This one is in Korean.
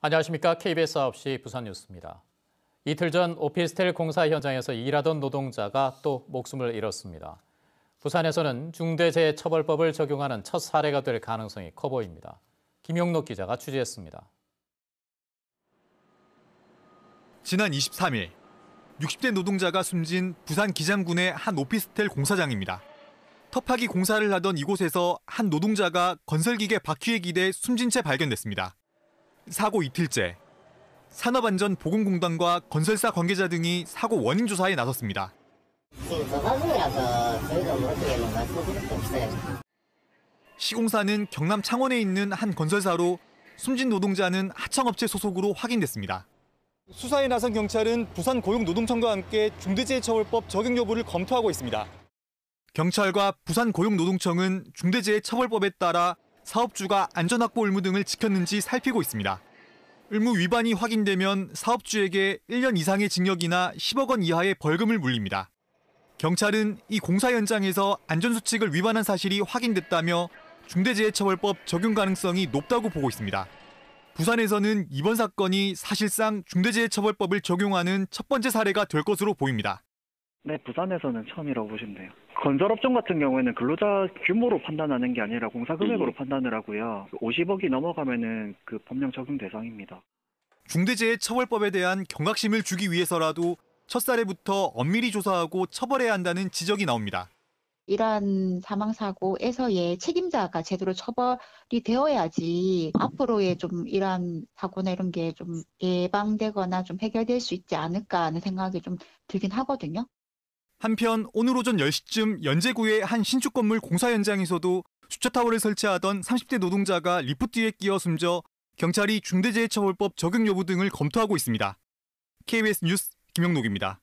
안녕하십니까. KBS 9시 부산 뉴스입니다. 이틀 전 오피스텔 공사 현장에서 일하던 노동자가 또 목숨을 잃었습니다. 부산에서는 중대재해처벌법을 적용하는 첫 사례가 될 가능성이 커 보입니다. 김용록 기자가 취재했습니다. 지난 23일 60대 노동자가 숨진 부산 기장군의 한 오피스텔 공사장입니다. 터파기 공사를 하던 이곳에서 한 노동자가 건설기계 바퀴에 기대 숨진 채 발견됐습니다. 사고 이틀째 산업안전보건공단과 건설사 관계자 등이 사고 원인 조사에 나섰습니다. 시공사는 경남 창원에 있는 한 건설사로 숨진 노동자는 하청업체 소속으로 확인됐습니다. 수사에 나선 경찰은 부산 고용노동청과 함께 중대재해처벌법 적용 여부를 검토하고 있습니다. 경찰과 부산 고용노동청은 중대재해처벌법에 따라 사업주가 안전확보 의무 등을 지켰는지 살피고 있습니다. 의무 위반이 확인되면 사업주에게 1년 이상의 징역이나 10억 원 이하의 벌금을 물립니다. 경찰은 이 공사 현장에서 안전수칙을 위반한 사실이 확인됐다며 중대재해처벌법 적용 가능성이 높다고 보고 있습니다. 부산에서는 이번 사건이 사실상 중대재해처벌법을 적용하는 첫 번째 사례가 될 것으로 보입니다. 네, 부산에서는 처음이라고 보시면 돼요. 건설업종 같은 경우에는 근로자 규모로 판단하는 게 아니라 공사 금액으로 판단을 하고요. 50억이 넘어가면은 그 법령 적용 대상입니다. 중대재해처벌법에 대한 경각심을 주기 위해서라도 첫 사례부터 엄밀히 조사하고 처벌해야 한다는 지적이 나옵니다. 이러한 사망 사고에서의 책임자가 제대로 처벌이 되어야지 앞으로의 좀 이러한 사고나 이런 게좀 예방되거나 좀 해결될 수 있지 않을까 하는 생각이 좀 들긴 하거든요. 한편 오늘 오전 10시쯤 연제구의 한 신축 건물 공사 현장에서도 주차타워를 설치하던 30대 노동자가 리프트에 끼어 숨져 경찰이 중대재해처벌법 적용 여부 등을 검토하고 있습니다. KBS 뉴스 김영록입니다.